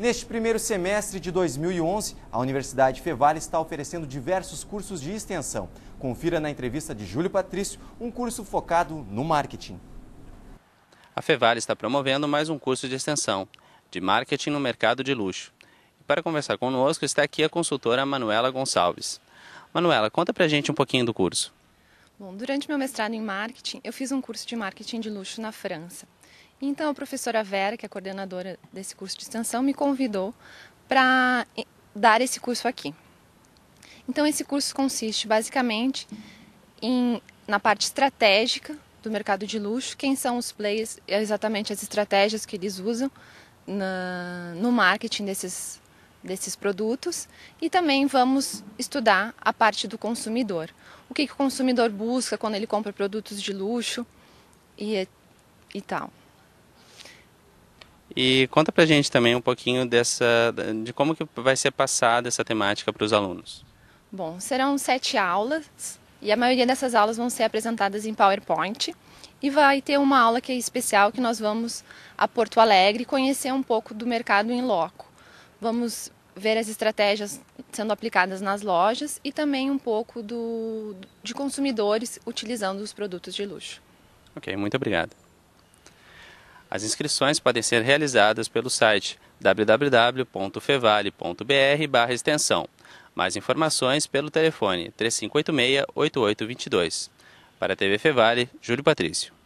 Neste primeiro semestre de 2011, a Universidade Fevale está oferecendo diversos cursos de extensão. Confira na entrevista de Júlio Patrício um curso focado no marketing. A Fevale está promovendo mais um curso de extensão de marketing no mercado de luxo. E para conversar conosco está aqui a consultora Manuela Gonçalves. Manuela, conta pra gente um pouquinho do curso. Bom, durante meu mestrado em marketing, eu fiz um curso de marketing de luxo na França. Então, a professora Vera, que é coordenadora desse curso de extensão, me convidou para dar esse curso aqui. Então, esse curso consiste basicamente em, na parte estratégica do mercado de luxo, quem são os players, é exatamente as estratégias que eles usam na, no marketing desses, desses produtos. E também vamos estudar a parte do consumidor. O que, que o consumidor busca quando ele compra produtos de luxo e, e tal. E conta pra gente também um pouquinho dessa, de como que vai ser passada essa temática para os alunos. Bom, serão sete aulas e a maioria dessas aulas vão ser apresentadas em PowerPoint e vai ter uma aula que é especial que nós vamos a Porto Alegre conhecer um pouco do mercado em loco. Vamos ver as estratégias sendo aplicadas nas lojas e também um pouco do, de consumidores utilizando os produtos de luxo. Ok, muito obrigado. As inscrições podem ser realizadas pelo site www.fevale.br extensão. Mais informações pelo telefone 3586-8822. Para a TV Fevale, Júlio Patrício.